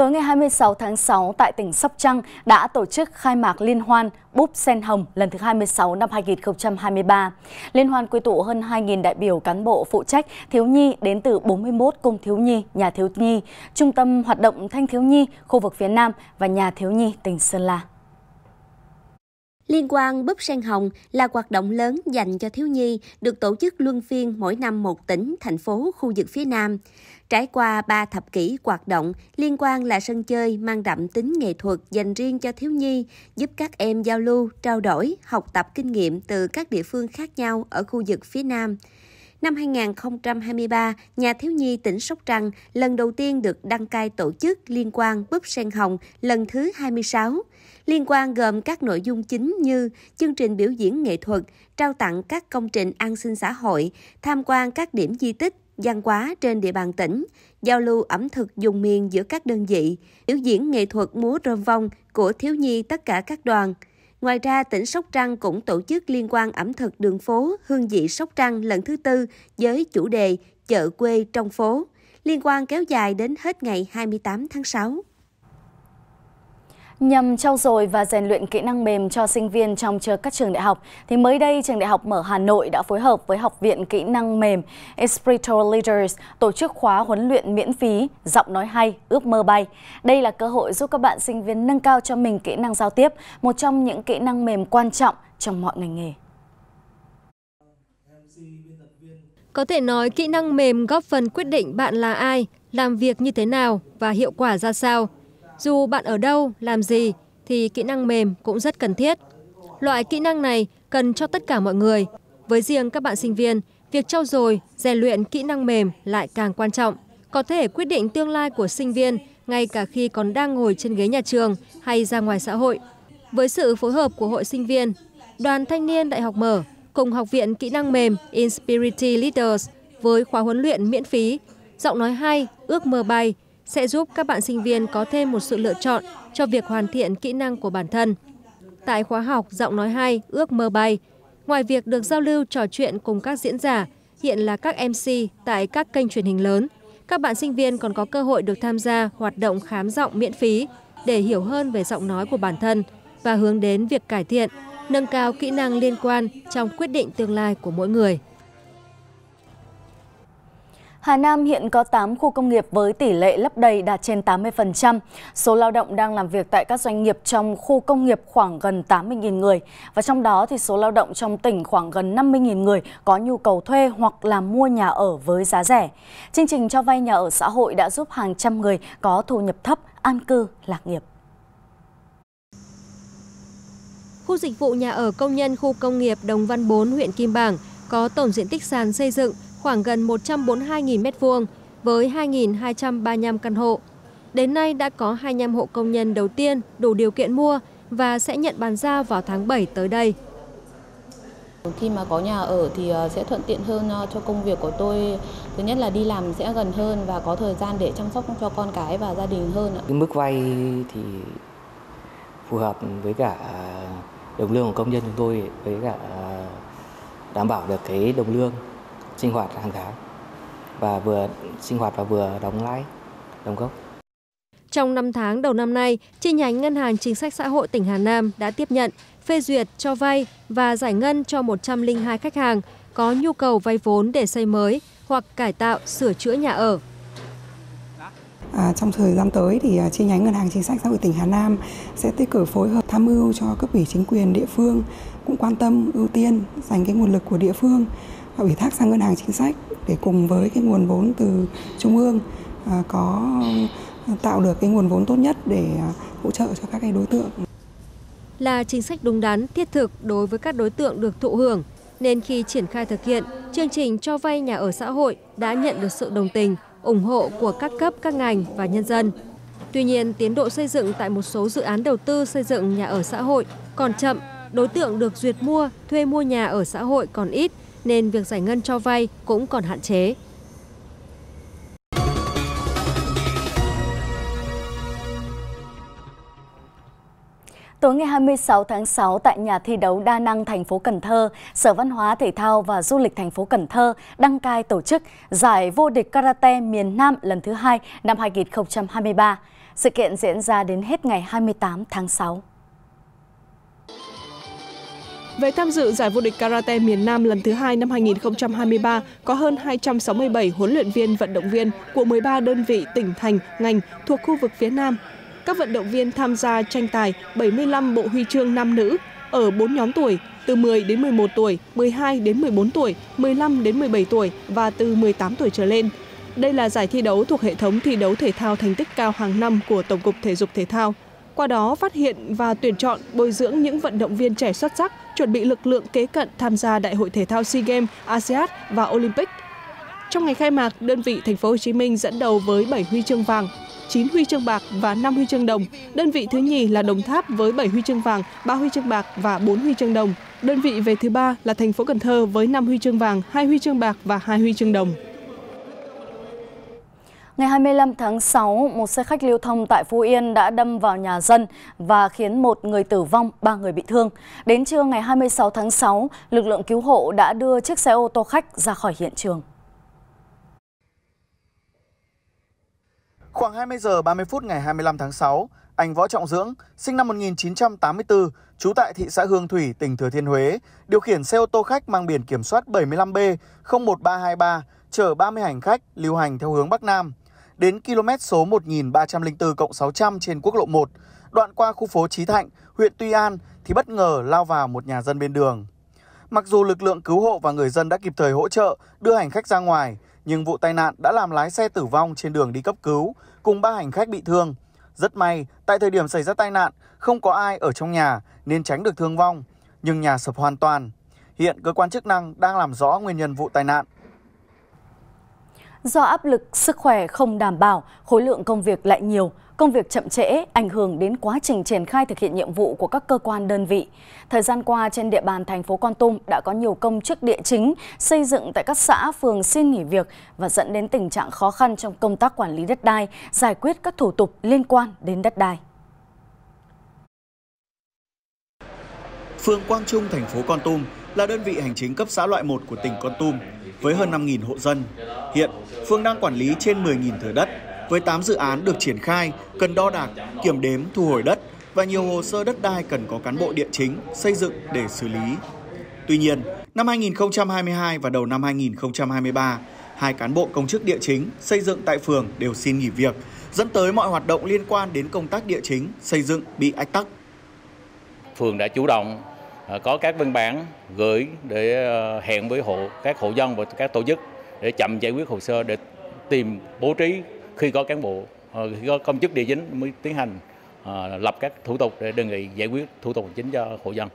Tối ngày 26 tháng 6 tại tỉnh Sóc Trăng đã tổ chức khai mạc Liên hoan Búp Sen Hồng lần thứ 26 năm 2023. Liên hoan quy tụ hơn 2.000 đại biểu cán bộ phụ trách thiếu nhi đến từ 41 cung thiếu nhi, nhà thiếu nhi, trung tâm hoạt động thanh thiếu nhi khu vực phía Nam và nhà thiếu nhi tỉnh Sơn La. Liên quan Búp Sen Hồng là hoạt động lớn dành cho thiếu nhi, được tổ chức luân phiên mỗi năm một tỉnh, thành phố, khu vực phía Nam. Trải qua 3 thập kỷ hoạt động, Liên quan là sân chơi mang đậm tính nghệ thuật dành riêng cho thiếu nhi, giúp các em giao lưu, trao đổi, học tập kinh nghiệm từ các địa phương khác nhau ở khu vực phía Nam. Năm 2023, nhà thiếu nhi tỉnh Sóc Trăng lần đầu tiên được đăng cai tổ chức liên quan Búp Sen Hồng lần thứ 26. Liên quan gồm các nội dung chính như chương trình biểu diễn nghệ thuật, trao tặng các công trình an sinh xã hội, tham quan các điểm di tích, văn hóa trên địa bàn tỉnh, giao lưu ẩm thực dùng miền giữa các đơn vị, biểu diễn nghệ thuật múa rơm vong của thiếu nhi tất cả các đoàn. Ngoài ra, tỉnh Sóc Trăng cũng tổ chức liên quan ẩm thực đường phố Hương vị Sóc Trăng lần thứ tư với chủ đề Chợ quê trong phố, liên quan kéo dài đến hết ngày 28 tháng 6. Nhằm trau dồi và rèn luyện kỹ năng mềm cho sinh viên trong các trường đại học, thì mới đây trường đại học mở Hà Nội đã phối hợp với Học viện Kỹ năng mềm Espiritual Leaders tổ chức khóa huấn luyện miễn phí Giọng nói hay, ước mơ bay. Đây là cơ hội giúp các bạn sinh viên nâng cao cho mình kỹ năng giao tiếp, một trong những kỹ năng mềm quan trọng trong mọi ngành nghề. Có thể nói kỹ năng mềm góp phần quyết định bạn là ai, làm việc như thế nào và hiệu quả ra sao dù bạn ở đâu làm gì thì kỹ năng mềm cũng rất cần thiết loại kỹ năng này cần cho tất cả mọi người với riêng các bạn sinh viên việc trau dồi rèn luyện kỹ năng mềm lại càng quan trọng có thể quyết định tương lai của sinh viên ngay cả khi còn đang ngồi trên ghế nhà trường hay ra ngoài xã hội với sự phối hợp của hội sinh viên đoàn thanh niên đại học mở cùng học viện kỹ năng mềm inspirity leaders với khóa huấn luyện miễn phí giọng nói hay ước mơ bay sẽ giúp các bạn sinh viên có thêm một sự lựa chọn cho việc hoàn thiện kỹ năng của bản thân. Tại khóa học Giọng nói hay, Ước mơ bay, ngoài việc được giao lưu trò chuyện cùng các diễn giả, hiện là các MC tại các kênh truyền hình lớn, các bạn sinh viên còn có cơ hội được tham gia hoạt động khám giọng miễn phí để hiểu hơn về giọng nói của bản thân và hướng đến việc cải thiện, nâng cao kỹ năng liên quan trong quyết định tương lai của mỗi người. Hà Nam hiện có 8 khu công nghiệp với tỷ lệ lấp đầy đạt trên 80%. Số lao động đang làm việc tại các doanh nghiệp trong khu công nghiệp khoảng gần 80.000 người và trong đó thì số lao động trong tỉnh khoảng gần 50.000 người có nhu cầu thuê hoặc là mua nhà ở với giá rẻ. Chương trình cho vay nhà ở xã hội đã giúp hàng trăm người có thu nhập thấp an cư lạc nghiệp. Khu dịch vụ nhà ở công nhân khu công nghiệp Đồng Văn 4 huyện Kim Bảng có tổng diện tích sàn xây dựng khoảng gần một trăm bốn mươi hai m hai với hai hai trăm ba mươi năm căn hộ đến nay đã có hai mươi năm hộ công nhân đầu tiên đủ điều kiện mua và sẽ nhận bàn giao vào tháng bảy tới đây. Khi mà có nhà ở thì ờ, sẽ thuận tiện hơn ờ, cho công việc của tôi. Thứ nhất là đi làm sẽ gần hơn và có thời gian để chăm sóc cho con cái và gia đình hơn. Cái mức vay thì phù hợp với cả ờ, đồng lương của công nhân chúng tôi với cả đảm bảo được cái đồng lương sinh hoạt hàng tháng và vừa sinh hoạt và vừa đóng lãi, đóng gốc. Trong 5 tháng đầu năm nay, chi nhánh Ngân hàng Chính sách Xã hội tỉnh Hà Nam đã tiếp nhận, phê duyệt, cho vay và giải ngân cho 102 khách hàng có nhu cầu vay vốn để xây mới hoặc cải tạo, sửa chữa nhà ở. À, trong thời gian tới thì à, chi nhánh Ngân hàng Chính sách Xã hội tỉnh Hà Nam sẽ tích cực phối hợp tham mưu cho cấp ủy chính quyền địa phương cũng quan tâm ưu tiên dành cái nguồn lực của địa phương ủy thác sang ngân hàng chính sách để cùng với cái nguồn vốn từ trung ương à, có à, tạo được cái nguồn vốn tốt nhất để à, hỗ trợ cho các cái đối tượng. Là chính sách đúng đắn, thiết thực đối với các đối tượng được thụ hưởng, nên khi triển khai thực hiện, chương trình cho vay nhà ở xã hội đã nhận được sự đồng tình, ủng hộ của các cấp, các ngành và nhân dân. Tuy nhiên, tiến độ xây dựng tại một số dự án đầu tư xây dựng nhà ở xã hội còn chậm, đối tượng được duyệt mua, thuê mua nhà ở xã hội còn ít, nên việc giải ngân cho vay cũng còn hạn chế Tối ngày 26 tháng 6 tại nhà thi đấu đa năng thành phố Cần Thơ, Sở Văn hóa Thể thao và Du lịch thành phố Cần Thơ đăng cai tổ chức giải vô địch karate miền Nam lần thứ hai năm 2023. Sự kiện diễn ra đến hết ngày 28 tháng 6. Về tham dự giải vô địch karate miền Nam lần thứ hai năm 2023, có hơn 267 huấn luyện viên vận động viên của 13 đơn vị tỉnh thành, ngành thuộc khu vực phía Nam. Các vận động viên tham gia tranh tài 75 bộ huy chương nam nữ ở 4 nhóm tuổi, từ 10 đến 11 tuổi, 12 đến 14 tuổi, 15 đến 17 tuổi và từ 18 tuổi trở lên. Đây là giải thi đấu thuộc hệ thống thi đấu thể thao thành tích cao hàng năm của Tổng cục Thể dục Thể thao. Qua đó phát hiện và tuyển chọn bồi dưỡng những vận động viên trẻ xuất sắc chuẩn bị lực lượng kế cận tham gia Đại hội thể thao SEA Games, ASEAN và Olympic. Trong ngày khai mạc, đơn vị Thành phố Hồ Chí Minh dẫn đầu với 7 huy chương vàng, 9 huy chương bạc và 5 huy chương đồng. Đơn vị thứ nhì là Đồng Tháp với 7 huy chương vàng, 3 huy chương bạc và 4 huy chương đồng. Đơn vị về thứ ba là thành phố Cần Thơ với 5 huy chương vàng, 2 huy chương bạc và 2 huy chương đồng. Ngày 25 tháng 6, một xe khách lưu thông tại Phú Yên đã đâm vào nhà dân và khiến một người tử vong, ba người bị thương. Đến trưa ngày 26 tháng 6, lực lượng cứu hộ đã đưa chiếc xe ô tô khách ra khỏi hiện trường. Khoảng 20 giờ 30 phút ngày 25 tháng 6, anh Võ Trọng Dưỡng, sinh năm 1984, trú tại thị xã Hương Thủy, tỉnh Thừa Thiên Huế, điều khiển xe ô tô khách mang biển kiểm soát 75B 01323 chở 30 hành khách lưu hành theo hướng Bắc Nam đến km số 1304 cộng 600 trên quốc lộ 1, đoạn qua khu phố Trí Thạnh, huyện Tuy An thì bất ngờ lao vào một nhà dân bên đường. Mặc dù lực lượng cứu hộ và người dân đã kịp thời hỗ trợ đưa hành khách ra ngoài, nhưng vụ tai nạn đã làm lái xe tử vong trên đường đi cấp cứu cùng ba hành khách bị thương. Rất may, tại thời điểm xảy ra tai nạn, không có ai ở trong nhà nên tránh được thương vong, nhưng nhà sập hoàn toàn. Hiện cơ quan chức năng đang làm rõ nguyên nhân vụ tai nạn do áp lực sức khỏe không đảm bảo, khối lượng công việc lại nhiều, công việc chậm trễ ảnh hưởng đến quá trình triển khai thực hiện nhiệm vụ của các cơ quan đơn vị. Thời gian qua trên địa bàn thành phố Con Tum đã có nhiều công chức địa chính xây dựng tại các xã phường xin nghỉ việc và dẫn đến tình trạng khó khăn trong công tác quản lý đất đai, giải quyết các thủ tục liên quan đến đất đai. Phường Quang Trung, thành phố Con Tum là đơn vị hành chính cấp xã loại 1 của tỉnh Con Tum với hơn 5.000 hộ dân. Hiện, Phương đang quản lý trên 10.000 thửa đất, với 8 dự án được triển khai, cần đo đạc, kiểm đếm, thu hồi đất và nhiều hồ sơ đất đai cần có cán bộ địa chính xây dựng để xử lý. Tuy nhiên, năm 2022 và đầu năm 2023, hai cán bộ công chức địa chính xây dựng tại phường đều xin nghỉ việc, dẫn tới mọi hoạt động liên quan đến công tác địa chính xây dựng bị ách tắc. Phường đã chủ động À, có các văn bản gửi để ờ, hẹn với hộ các hộ dân và các tổ chức để chậm giải quyết hồ sơ để tìm bố trí khi có cán bộ ờ, khi có công chức địa chính mới tiến hành ờ, lập các thủ tục để đề nghị giải quyết thủ tục hành chính cho hộ dân.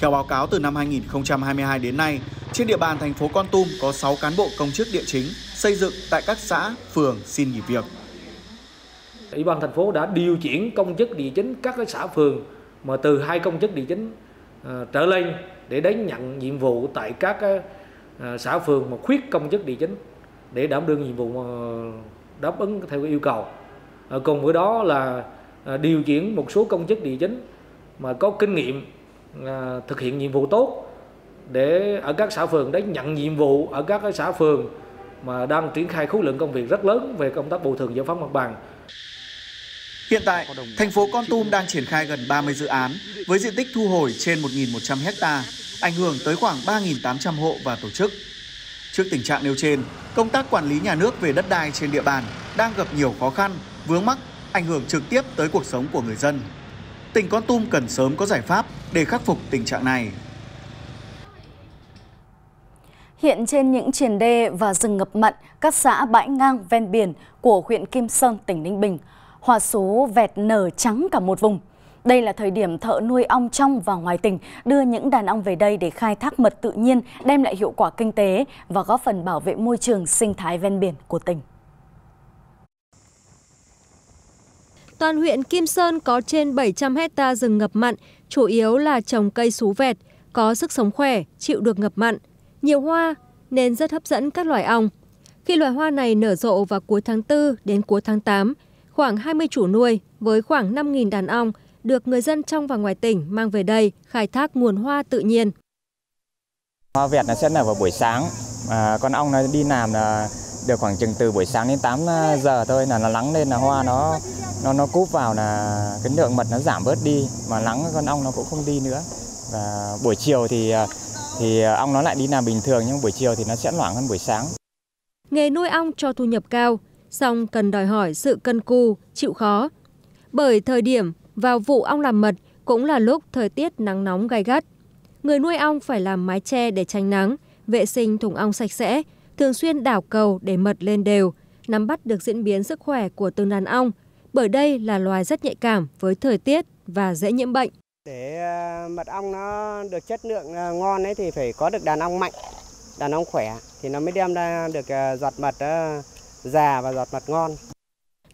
Theo báo cáo từ năm 2022 đến nay, trên địa bàn thành phố Con Tum có 6 cán bộ công chức địa chính xây dựng tại các xã, phường xin nghỉ việc. Ủy ban thành phố đã điều chuyển công chức địa chính các xã phường mà từ hai công chức địa chính ờ, trở lên để đến nhận nhiệm vụ tại các ờ, ờ, xã phường mà khuyết công chức địa chính để đảm đương nhiệm vụ đáp ứng theo yêu cầu cùng với đó là điều chuyển một số công chức địa chính mà có kinh nghiệm thực hiện nhiệm vụ tốt để ở các xã phường đến nhận nhiệm vụ ở các xã phường mà đang triển khai khối lượng công việc rất lớn về công tác bồi thường giải phóng mặt bằng Hiện tại, thành phố Con Tum đang triển khai gần 30 dự án với diện tích thu hồi trên 1.100 hecta, ảnh hưởng tới khoảng 3.800 hộ và tổ chức. Trước tình trạng nêu trên, công tác quản lý nhà nước về đất đai trên địa bàn đang gặp nhiều khó khăn, vướng mắc, ảnh hưởng trực tiếp tới cuộc sống của người dân. Tỉnh Con Tum cần sớm có giải pháp để khắc phục tình trạng này. Hiện trên những triền đê và rừng ngập mặn, các xã bãi ngang ven biển của huyện Kim Sơn, tỉnh Ninh Bình – hoa số vẹt nở trắng cả một vùng. Đây là thời điểm thợ nuôi ong trong và ngoài tỉnh đưa những đàn ong về đây để khai thác mật tự nhiên, đem lại hiệu quả kinh tế và góp phần bảo vệ môi trường sinh thái ven biển của tỉnh. Toàn huyện Kim Sơn có trên 700 hecta rừng ngập mặn, chủ yếu là trồng cây sú vẹt, có sức sống khỏe, chịu được ngập mặn, nhiều hoa nên rất hấp dẫn các loài ong. Khi loài hoa này nở rộ vào cuối tháng 4 đến cuối tháng 8, khoảng hai mươi chủ nuôi với khoảng năm đàn ong được người dân trong và ngoài tỉnh mang về đây khai thác nguồn hoa tự nhiên. Hoa Việt nó sẽ nở vào buổi sáng, à, con ong nó đi làm là được khoảng chừng từ buổi sáng đến 8 à, giờ thôi là nó lắng lên là hoa nó nó nó cúp vào là cái lượng mật nó giảm bớt đi mà lắng con ong nó cũng không đi nữa và buổi chiều thì à, thì ong nó lại đi làm bình thường nhưng buổi chiều thì nó sẽ loãng hơn buổi sáng. Nghề nuôi ong cho thu nhập cao, song cần đòi hỏi sự cân cu chịu khó. Bởi thời điểm vào vụ ong làm mật cũng là lúc thời tiết nắng nóng gai gắt. Người nuôi ong phải làm mái che để tránh nắng, vệ sinh thùng ong sạch sẽ, thường xuyên đảo cầu để mật lên đều, nắm bắt được diễn biến sức khỏe của từng đàn ong, bởi đây là loài rất nhạy cảm với thời tiết và dễ nhiễm bệnh. Để à, mật ong nó được chất lượng à, ngon ấy thì phải có được đàn ong mạnh, đàn ong khỏe thì nó mới đem ra được à, giọt mật già và giọt mật ngon.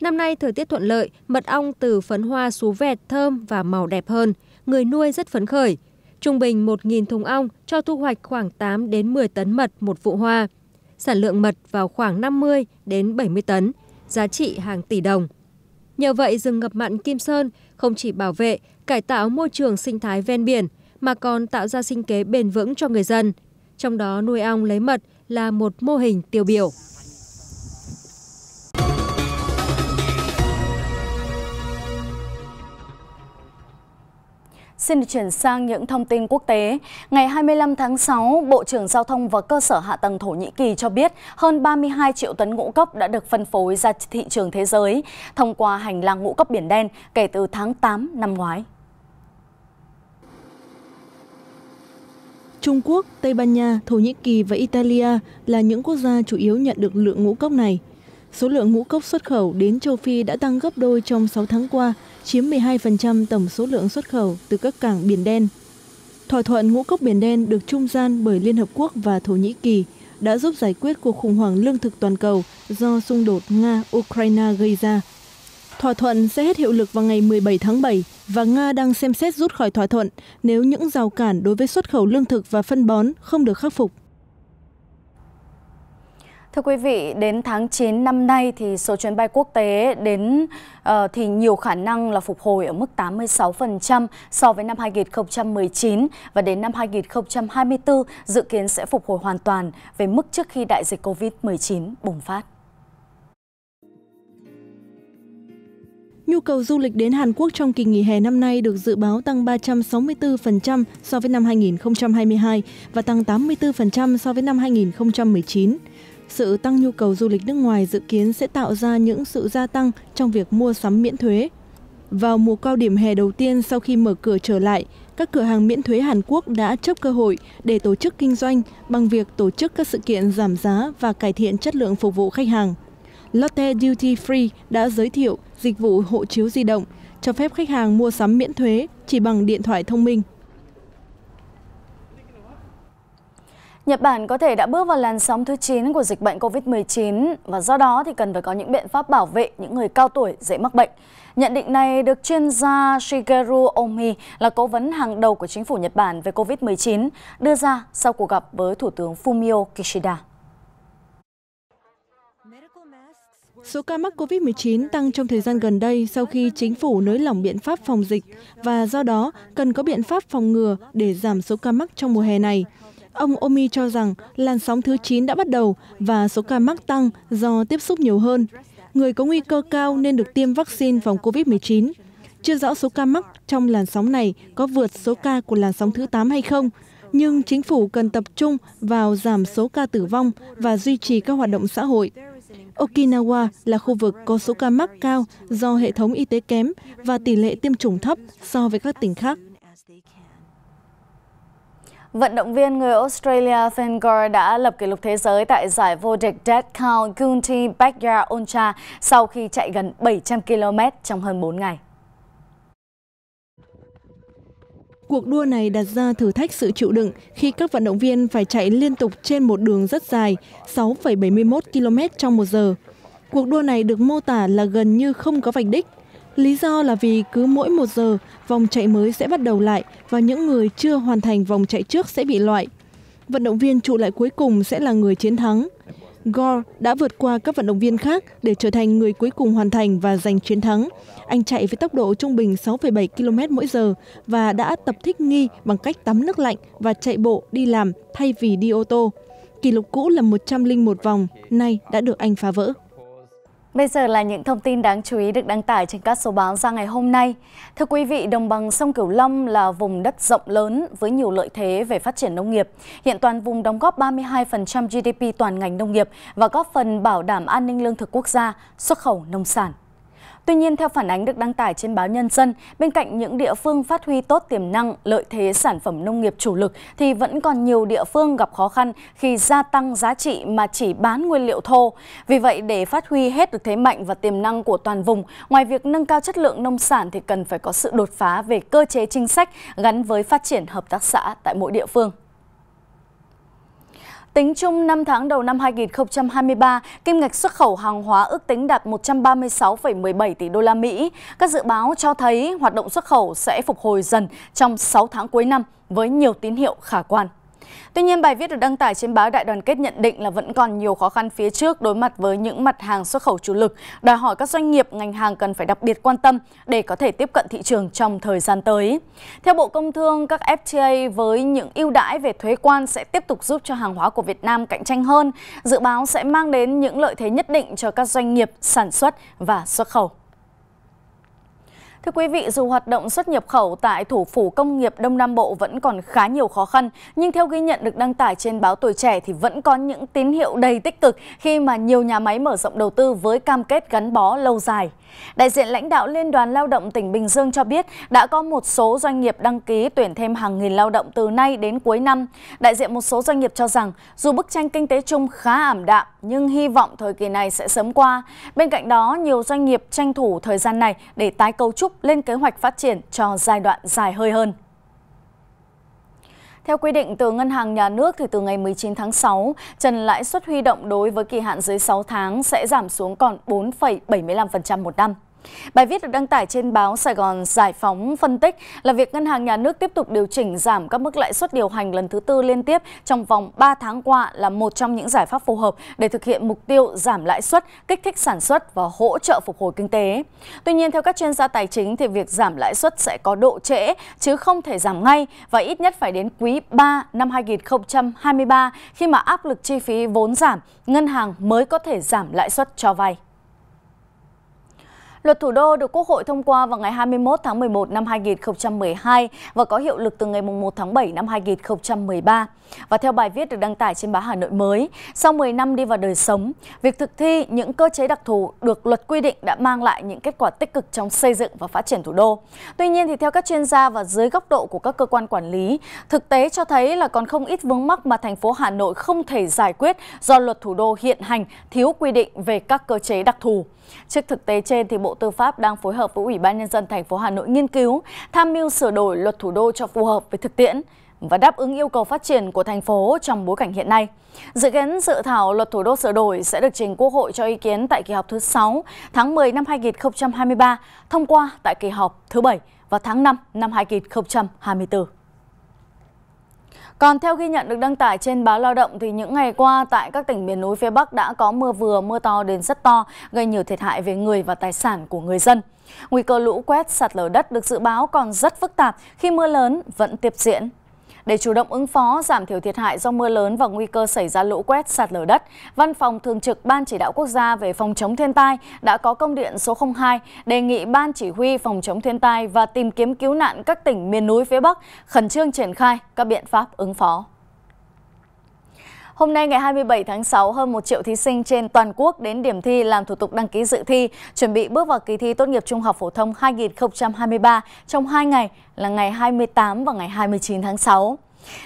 Năm nay thời tiết thuận lợi, mật ong từ phấn hoa sú vẹt thơm và màu đẹp hơn, người nuôi rất phấn khởi. Trung bình 1.000 thùng ong cho thu hoạch khoảng 8 đến 10 tấn mật một vụ hoa. Sản lượng mật vào khoảng 50 đến 70 tấn, giá trị hàng tỷ đồng. Nhờ vậy rừng ngập mặn Kim Sơn không chỉ bảo vệ, cải tạo môi trường sinh thái ven biển mà còn tạo ra sinh kế bền vững cho người dân. Trong đó nuôi ong lấy mật là một mô hình tiêu biểu. Xin được chuyển sang những thông tin quốc tế. Ngày 25 tháng 6, Bộ trưởng Giao thông và Cơ sở Hạ tầng Thổ Nhĩ Kỳ cho biết hơn 32 triệu tấn ngũ cốc đã được phân phối ra thị trường thế giới thông qua hành lang ngũ cốc Biển Đen kể từ tháng 8 năm ngoái. Trung Quốc, Tây Ban Nha, Thổ Nhĩ Kỳ và Italia là những quốc gia chủ yếu nhận được lượng ngũ cốc này. Số lượng ngũ cốc xuất khẩu đến châu Phi đã tăng gấp đôi trong 6 tháng qua – chiếm 12% tổng số lượng xuất khẩu từ các cảng Biển Đen. Thỏa thuận ngũ cốc Biển Đen được trung gian bởi Liên Hợp Quốc và Thổ Nhĩ Kỳ đã giúp giải quyết cuộc khủng hoảng lương thực toàn cầu do xung đột Nga-Ukraine gây ra. Thỏa thuận sẽ hết hiệu lực vào ngày 17 tháng 7 và Nga đang xem xét rút khỏi thỏa thuận nếu những rào cản đối với xuất khẩu lương thực và phân bón không được khắc phục. Thưa quý vị, đến tháng 9 năm nay thì số chuyến bay quốc tế đến uh, thì nhiều khả năng là phục hồi ở mức 86% so với năm 2019 và đến năm 2024 dự kiến sẽ phục hồi hoàn toàn về mức trước khi đại dịch Covid-19 bùng phát. Nhu cầu du lịch đến Hàn Quốc trong kỳ nghỉ hè năm nay được dự báo tăng 364% so với năm 2022 và tăng 84% so với năm 2019 sự tăng nhu cầu du lịch nước ngoài dự kiến sẽ tạo ra những sự gia tăng trong việc mua sắm miễn thuế. Vào mùa cao điểm hè đầu tiên sau khi mở cửa trở lại, các cửa hàng miễn thuế Hàn Quốc đã chấp cơ hội để tổ chức kinh doanh bằng việc tổ chức các sự kiện giảm giá và cải thiện chất lượng phục vụ khách hàng. Lotte Duty Free đã giới thiệu dịch vụ hộ chiếu di động, cho phép khách hàng mua sắm miễn thuế chỉ bằng điện thoại thông minh. Nhật Bản có thể đã bước vào làn sóng thứ 9 của dịch bệnh COVID-19 và do đó thì cần phải có những biện pháp bảo vệ những người cao tuổi dễ mắc bệnh. Nhận định này được chuyên gia Shigeru Omi là cố vấn hàng đầu của chính phủ Nhật Bản về COVID-19 đưa ra sau cuộc gặp với Thủ tướng Fumio Kishida. Số ca mắc COVID-19 tăng trong thời gian gần đây sau khi chính phủ nới lỏng biện pháp phòng dịch và do đó cần có biện pháp phòng ngừa để giảm số ca mắc trong mùa hè này. Ông Omi cho rằng làn sóng thứ 9 đã bắt đầu và số ca mắc tăng do tiếp xúc nhiều hơn. Người có nguy cơ cao nên được tiêm vaccine phòng COVID-19. Chưa rõ số ca mắc trong làn sóng này có vượt số ca của làn sóng thứ 8 hay không, nhưng chính phủ cần tập trung vào giảm số ca tử vong và duy trì các hoạt động xã hội. Okinawa là khu vực có số ca mắc cao do hệ thống y tế kém và tỷ lệ tiêm chủng thấp so với các tỉnh khác. Vận động viên người Australia Fengor đã lập kỷ lục thế giới tại giải vô địch Dead Cow County Backyard Ultra sau khi chạy gần 700 km trong hơn 4 ngày. Cuộc đua này đặt ra thử thách sự chịu đựng khi các vận động viên phải chạy liên tục trên một đường rất dài, 6,71 km trong một giờ. Cuộc đua này được mô tả là gần như không có vạch đích, Lý do là vì cứ mỗi một giờ, vòng chạy mới sẽ bắt đầu lại và những người chưa hoàn thành vòng chạy trước sẽ bị loại. Vận động viên trụ lại cuối cùng sẽ là người chiến thắng. Gore đã vượt qua các vận động viên khác để trở thành người cuối cùng hoàn thành và giành chiến thắng. Anh chạy với tốc độ trung bình 6,7 km mỗi giờ và đã tập thích nghi bằng cách tắm nước lạnh và chạy bộ đi làm thay vì đi ô tô. Kỷ lục cũ là 101 vòng, nay đã được anh phá vỡ. Bây giờ là những thông tin đáng chú ý được đăng tải trên các số báo ra ngày hôm nay. Thưa quý vị, đồng bằng sông Cửu Long là vùng đất rộng lớn với nhiều lợi thế về phát triển nông nghiệp. Hiện toàn vùng đóng góp 32% GDP toàn ngành nông nghiệp và góp phần bảo đảm an ninh lương thực quốc gia, xuất khẩu nông sản. Tuy nhiên, theo phản ánh được đăng tải trên báo Nhân dân, bên cạnh những địa phương phát huy tốt tiềm năng, lợi thế sản phẩm nông nghiệp chủ lực thì vẫn còn nhiều địa phương gặp khó khăn khi gia tăng giá trị mà chỉ bán nguyên liệu thô. Vì vậy, để phát huy hết được thế mạnh và tiềm năng của toàn vùng, ngoài việc nâng cao chất lượng nông sản thì cần phải có sự đột phá về cơ chế chính sách gắn với phát triển hợp tác xã tại mỗi địa phương. Tính chung 5 tháng đầu năm 2023, kim ngạch xuất khẩu hàng hóa ước tính đạt 136,17 tỷ đô la Mỹ. Các dự báo cho thấy hoạt động xuất khẩu sẽ phục hồi dần trong 6 tháng cuối năm với nhiều tín hiệu khả quan. Tuy nhiên, bài viết được đăng tải trên báo Đại đoàn kết nhận định là vẫn còn nhiều khó khăn phía trước đối mặt với những mặt hàng xuất khẩu chủ lực, đòi hỏi các doanh nghiệp ngành hàng cần phải đặc biệt quan tâm để có thể tiếp cận thị trường trong thời gian tới. Theo Bộ Công Thương, các FTA với những ưu đãi về thuế quan sẽ tiếp tục giúp cho hàng hóa của Việt Nam cạnh tranh hơn, dự báo sẽ mang đến những lợi thế nhất định cho các doanh nghiệp sản xuất và xuất khẩu. Thưa quý vị, dù hoạt động xuất nhập khẩu tại thủ phủ công nghiệp Đông Nam Bộ vẫn còn khá nhiều khó khăn, nhưng theo ghi nhận được đăng tải trên báo Tuổi Trẻ thì vẫn có những tín hiệu đầy tích cực khi mà nhiều nhà máy mở rộng đầu tư với cam kết gắn bó lâu dài. Đại diện lãnh đạo Liên đoàn Lao động tỉnh Bình Dương cho biết đã có một số doanh nghiệp đăng ký tuyển thêm hàng nghìn lao động từ nay đến cuối năm. Đại diện một số doanh nghiệp cho rằng dù bức tranh kinh tế chung khá ảm đạm nhưng hy vọng thời kỳ này sẽ sớm qua. Bên cạnh đó, nhiều doanh nghiệp tranh thủ thời gian này để tái cấu trúc trúc lên kế hoạch phát triển cho giai đoạn dài hơi hơn. Theo quy định từ Ngân hàng Nhà nước thì từ ngày 19 tháng 6, trần lãi suất huy động đối với kỳ hạn dưới 6 tháng sẽ giảm xuống còn 4,75% một năm. Bài viết được đăng tải trên báo Sài Gòn Giải phóng phân tích là việc Ngân hàng Nhà nước tiếp tục điều chỉnh giảm các mức lãi suất điều hành lần thứ tư liên tiếp trong vòng 3 tháng qua là một trong những giải pháp phù hợp để thực hiện mục tiêu giảm lãi suất, kích thích sản xuất và hỗ trợ phục hồi kinh tế. Tuy nhiên, theo các chuyên gia tài chính thì việc giảm lãi suất sẽ có độ trễ chứ không thể giảm ngay và ít nhất phải đến quý 3 năm 2023 khi mà áp lực chi phí vốn giảm, ngân hàng mới có thể giảm lãi suất cho vay. Luật thủ đô được Quốc hội thông qua vào ngày 21 tháng 11 năm 2012 và có hiệu lực từ ngày 1 tháng 7 năm 2013. Và theo bài viết được đăng tải trên báo Hà Nội mới, sau 10 năm đi vào đời sống, việc thực thi những cơ chế đặc thù được luật quy định đã mang lại những kết quả tích cực trong xây dựng và phát triển thủ đô. Tuy nhiên thì theo các chuyên gia và dưới góc độ của các cơ quan quản lý, thực tế cho thấy là còn không ít vướng mắc mà thành phố Hà Nội không thể giải quyết do luật thủ đô hiện hành thiếu quy định về các cơ chế đặc thù. Trước thực tế trên thì Bộ Tư pháp đang phối hợp với Ủy ban nhân dân thành phố Hà Nội nghiên cứu tham mưu sửa đổi luật thủ đô cho phù hợp với thực tiễn và đáp ứng yêu cầu phát triển của thành phố trong bối cảnh hiện nay. Dự kiến dự thảo luật thủ đô sửa đổi sẽ được trình Quốc hội cho ý kiến tại kỳ họp thứ 6 tháng 10 năm 2023, thông qua tại kỳ họp thứ 7 vào tháng 5 năm 2024. Còn theo ghi nhận được đăng tải trên báo Lao động thì những ngày qua tại các tỉnh miền núi phía Bắc đã có mưa vừa, mưa to đến rất to, gây nhiều thiệt hại về người và tài sản của người dân. Nguy cơ lũ quét, sạt lở đất được dự báo còn rất phức tạp khi mưa lớn vẫn tiếp diễn. Để chủ động ứng phó, giảm thiểu thiệt hại do mưa lớn và nguy cơ xảy ra lũ quét sạt lở đất, Văn phòng Thường trực Ban Chỉ đạo Quốc gia về phòng chống thiên tai đã có công điện số 02 đề nghị Ban Chỉ huy phòng chống thiên tai và tìm kiếm cứu nạn các tỉnh miền núi phía Bắc khẩn trương triển khai các biện pháp ứng phó. Hôm nay ngày 27 tháng 6, hơn 1 triệu thí sinh trên toàn quốc đến điểm thi làm thủ tục đăng ký dự thi, chuẩn bị bước vào kỳ thi tốt nghiệp trung học phổ thông 2023 trong 2 ngày là ngày 28 và ngày 29 tháng 6.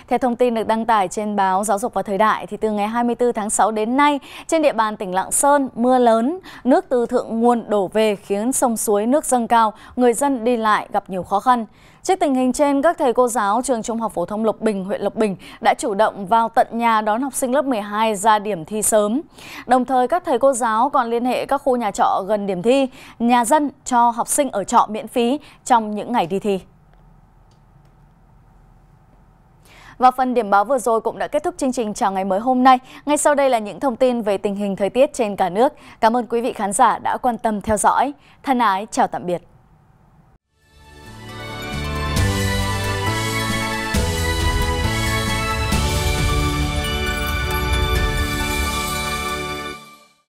Theo thông tin được đăng tải trên báo Giáo dục và Thời đại, thì từ ngày 24 tháng 6 đến nay, trên địa bàn tỉnh Lạng Sơn, mưa lớn, nước từ thượng nguồn đổ về khiến sông suối nước dâng cao, người dân đi lại gặp nhiều khó khăn. Trước tình hình trên, các thầy cô giáo trường Trung học phổ thông Lộc Bình, huyện Lộc Bình đã chủ động vào tận nhà đón học sinh lớp 12 ra điểm thi sớm. Đồng thời, các thầy cô giáo còn liên hệ các khu nhà trọ gần điểm thi, nhà dân cho học sinh ở trọ miễn phí trong những ngày đi thi. Và phần điểm báo vừa rồi cũng đã kết thúc chương trình chào ngày mới hôm nay. Ngay sau đây là những thông tin về tình hình thời tiết trên cả nước. Cảm ơn quý vị khán giả đã quan tâm theo dõi. Thân ái, chào tạm biệt.